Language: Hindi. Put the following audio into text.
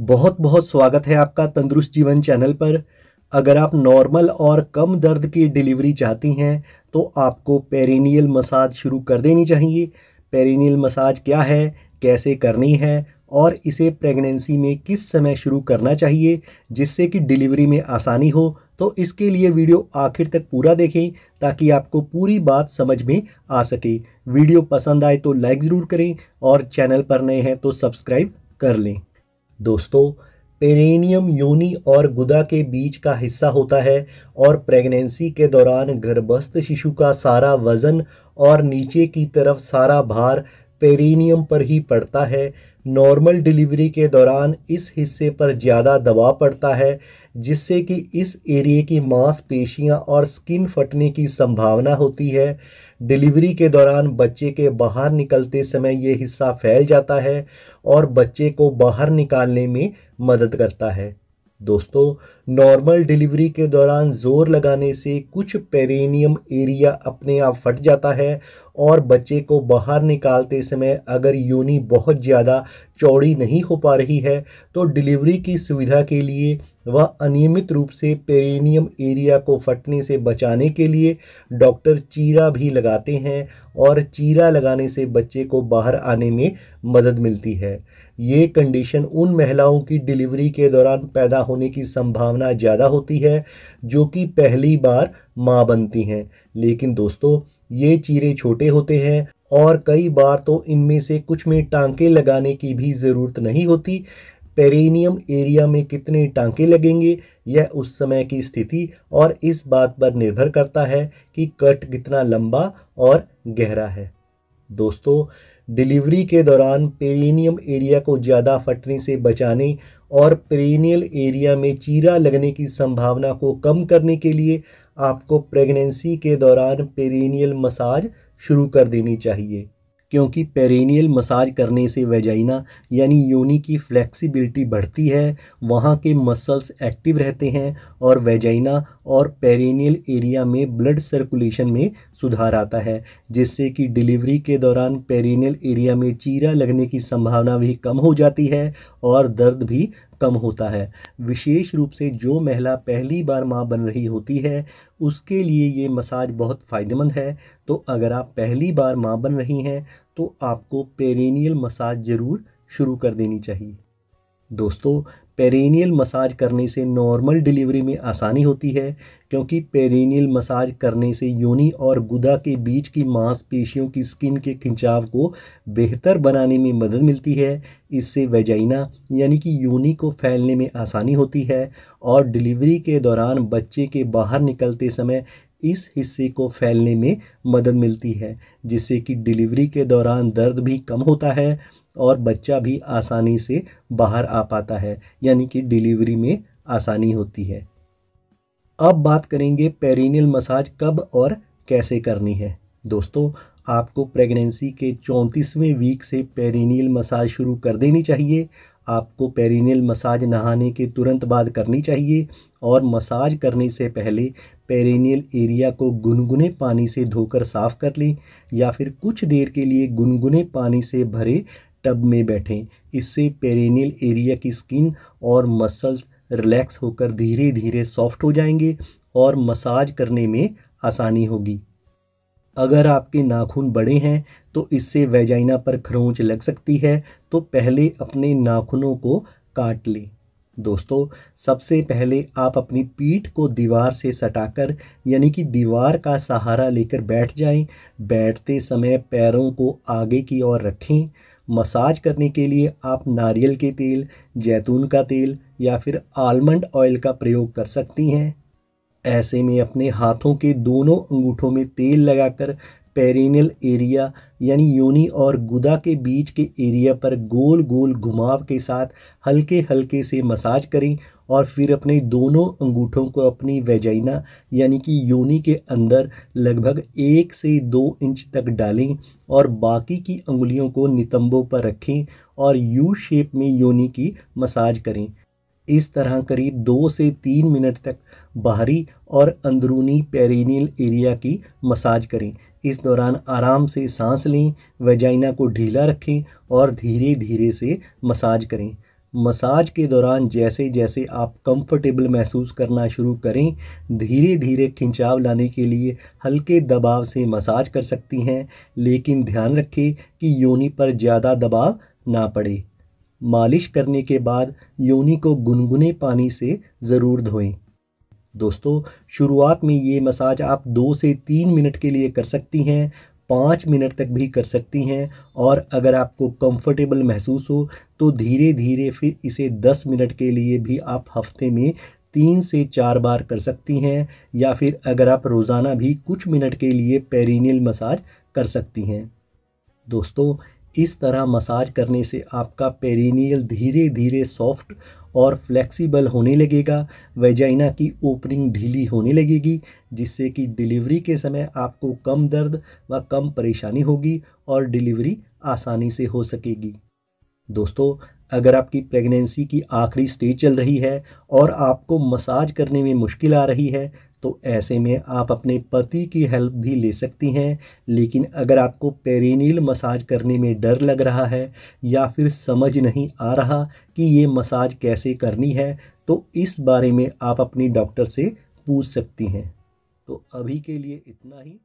बहुत बहुत स्वागत है आपका तंदुरुस्त जीवन चैनल पर अगर आप नॉर्मल और कम दर्द की डिलीवरी चाहती हैं तो आपको पेरिनियल मसाज शुरू कर देनी चाहिए पेरिनियल मसाज क्या है कैसे करनी है और इसे प्रेगनेंसी में किस समय शुरू करना चाहिए जिससे कि डिलीवरी में आसानी हो तो इसके लिए वीडियो आखिर तक पूरा देखें ताकि आपको पूरी बात समझ में आ सके वीडियो पसंद आए तो लाइक ज़रूर करें और चैनल पर नए हैं तो सब्सक्राइब कर लें दोस्तों पेरेनियम योनि और गुदा के बीच का हिस्सा होता है और प्रेगनेंसी के दौरान गर्भस्थ शिशु का सारा वज़न और नीचे की तरफ सारा भार पेरेनियम पर ही पड़ता है नॉर्मल डिलीवरी के दौरान इस हिस्से पर ज़्यादा दबाव पड़ता है जिससे कि इस एरिए की मांसपेशियां और स्किन फटने की संभावना होती है डिलीवरी के दौरान बच्चे के बाहर निकलते समय ये हिस्सा फैल जाता है और बच्चे को बाहर निकालने में मदद करता है दोस्तों नॉर्मल डिलीवरी के दौरान ज़ोर लगाने से कुछ पेरेनियम एरिया अपने आप फट जाता है और बच्चे को बाहर निकालते समय अगर योनी बहुत ज़्यादा चौड़ी नहीं हो पा रही है तो डिलीवरी की सुविधा के लिए व अनियमित रूप से पेरेनियम एरिया को फटने से बचाने के लिए डॉक्टर चीरा भी लगाते हैं और चीरा लगाने से बच्चे को बाहर आने में मदद मिलती है ये कंडीशन उन महिलाओं की डिलीवरी के दौरान पैदा होने की संभावना संभावना ज़्यादा होती है जो कि पहली बार माँ बनती हैं लेकिन दोस्तों ये चीरे छोटे होते हैं और कई बार तो इनमें से कुछ में टांके लगाने की भी ज़रूरत नहीं होती पेरेनियम एरिया में कितने टांके लगेंगे यह उस समय की स्थिति और इस बात पर निर्भर करता है कि कट कितना लंबा और गहरा है दोस्तों डिलीवरी के दौरान पेरिनियम एरिया को ज़्यादा फटने से बचाने और पेरिनियल एरिया में चीरा लगने की संभावना को कम करने के लिए आपको प्रेगनेंसी के दौरान पेरिनियल मसाज शुरू कर देनी चाहिए क्योंकि पेरेनियल मसाज करने से वेजाइना यानी योनि की फ्लेक्सिबिलिटी बढ़ती है वहाँ के मसल्स एक्टिव रहते हैं और वेजाइना और पेरेनियल एरिया में ब्लड सर्कुलेशन में सुधार आता है जिससे कि डिलीवरी के दौरान पेरेनियल एरिया में चीरा लगने की संभावना भी कम हो जाती है और दर्द भी कम होता है विशेष रूप से जो महिला पहली बार माँ बन रही होती है उसके लिए ये मसाज बहुत फ़ायदेमंद है तो अगर आप पहली बार माँ बन रही हैं तो आपको पेरेनियल मसाज ज़रूर शुरू कर देनी चाहिए दोस्तों पेरिनियल मसाज करने से नॉर्मल डिलीवरी में आसानी होती है क्योंकि पेरिनियल मसाज करने से योनि और गुदा के बीच की मांसपेशियों की स्किन के खिंचाव को बेहतर बनाने में मदद मिलती है इससे वेजाइना यानी कि योनि को फैलने में आसानी होती है और डिलीवरी के दौरान बच्चे के बाहर निकलते समय इस हिस्से को फैलने में मदद मिलती है जिससे कि डिलीवरी के दौरान दर्द भी कम होता है और बच्चा भी आसानी से बाहर आ पाता है यानी कि डिलीवरी में आसानी होती है अब बात करेंगे पेरिनियल मसाज कब और कैसे करनी है दोस्तों आपको प्रेगनेंसी के चौंतीसवें वीक से पेरिनियल मसाज शुरू कर देनी चाहिए आपको पेरिनियल मसाज नहाने के तुरंत बाद करनी चाहिए और मसाज करने से पहले पेरेनियल एरिया को गुनगुने पानी से धोकर साफ कर लें या फिर कुछ देर के लिए गुनगुने पानी से भरे टब में बैठें इससे पेरेनियल एरिया की स्किन और मसल्स रिलैक्स होकर धीरे धीरे सॉफ्ट हो जाएंगे और मसाज करने में आसानी होगी अगर आपके नाखून बड़े हैं तो इससे वेजाइना पर खरोंच लग सकती है तो पहले अपने नाखूनों को काट लें दोस्तों सबसे पहले आप अपनी पीठ को दीवार से सटाकर यानी कि दीवार का सहारा लेकर बैठ जाएं। बैठते समय पैरों को आगे की ओर रखें मसाज करने के लिए आप नारियल के तेल जैतून का तेल या फिर आलमंड ऑयल का प्रयोग कर सकती हैं ऐसे में अपने हाथों के दोनों अंगूठों में तेल लगाकर पेरिनल एरिया यानी योनि और गुदा के बीच के एरिया पर गोल गोल घुमाव के साथ हल्के हल्के से मसाज करें और फिर अपने दोनों अंगूठों को अपनी वेजाइना यानी कि योनि के अंदर लगभग एक से दो इंच तक डालें और बाकी की उंगलियों को नितंबों पर रखें और यू शेप में योनि की मसाज करें इस तरह करीब दो से तीन मिनट तक बाहरी और अंदरूनी पेरिनियल एरिया की मसाज करें इस दौरान आराम से सांस लें वेजाइना को ढीला रखें और धीरे धीरे से मसाज करें मसाज के दौरान जैसे जैसे आप कंफर्टेबल महसूस करना शुरू करें धीरे धीरे खिंचाव लाने के लिए हल्के दबाव से मसाज कर सकती हैं लेकिन ध्यान रखें कि योनी पर ज़्यादा दबाव ना पड़े मालिश करने के बाद योनि को गुनगुने पानी से ज़रूर धोएं दोस्तों शुरुआत में ये मसाज आप दो से तीन मिनट के लिए कर सकती हैं पाँच मिनट तक भी कर सकती हैं और अगर आपको कंफर्टेबल महसूस हो तो धीरे धीरे फिर इसे दस मिनट के लिए भी आप हफ्ते में तीन से चार बार कर सकती हैं या फिर अगर आप रोज़ाना भी कुछ मिनट के लिए पेरिनियल मसाज कर सकती हैं दोस्तों इस तरह मसाज करने से आपका पेरिनियल धीरे धीरे सॉफ्ट और फ्लेक्सिबल होने लगेगा वेजाइना की ओपनिंग ढीली होने लगेगी जिससे कि डिलीवरी के समय आपको कम दर्द व कम परेशानी होगी और डिलीवरी आसानी से हो सकेगी दोस्तों अगर आपकी प्रेगनेंसी की आखिरी स्टेज चल रही है और आपको मसाज करने में मुश्किल आ रही है तो ऐसे में आप अपने पति की हेल्प भी ले सकती हैं लेकिन अगर आपको पेरिनील मसाज करने में डर लग रहा है या फिर समझ नहीं आ रहा कि ये मसाज कैसे करनी है तो इस बारे में आप अपनी डॉक्टर से पूछ सकती हैं तो अभी के लिए इतना ही